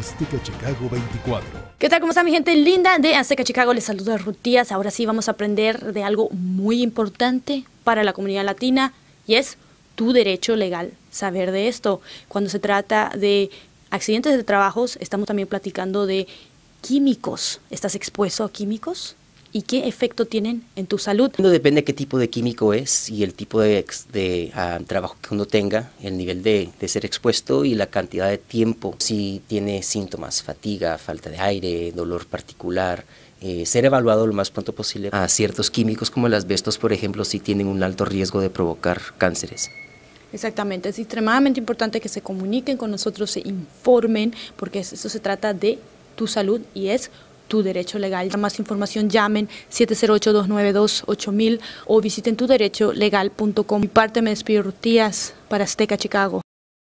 Azteca Chicago 24. ¿Qué tal? ¿Cómo está mi gente linda de Azteca Chicago? Les saluda Rutías. Ahora sí vamos a aprender de algo muy importante para la comunidad latina y es tu derecho legal saber de esto. Cuando se trata de accidentes de trabajos, estamos también platicando de químicos. ¿Estás expuesto a químicos? y qué efecto tienen en tu salud. No depende de qué tipo de químico es y el tipo de, de ah, trabajo que uno tenga, el nivel de, ser expuesto y la cantidad de tiempo. Si tiene síntomas, fatiga, falta de aire, dolor particular. Eh, ser evaluado lo más pronto posible a ciertos químicos como el asbestos, por ejemplo, si tienen un alto riesgo de provocar cánceres. Exactamente, es extremadamente importante que se comuniquen con nosotros, se informen, porque eso se trata de tu salud y es tu derecho legal. Para más información llamen 708-292-8000 o visiten tuderecholegal.com. Mi parte me despido, Tías, para Azteca Chicago.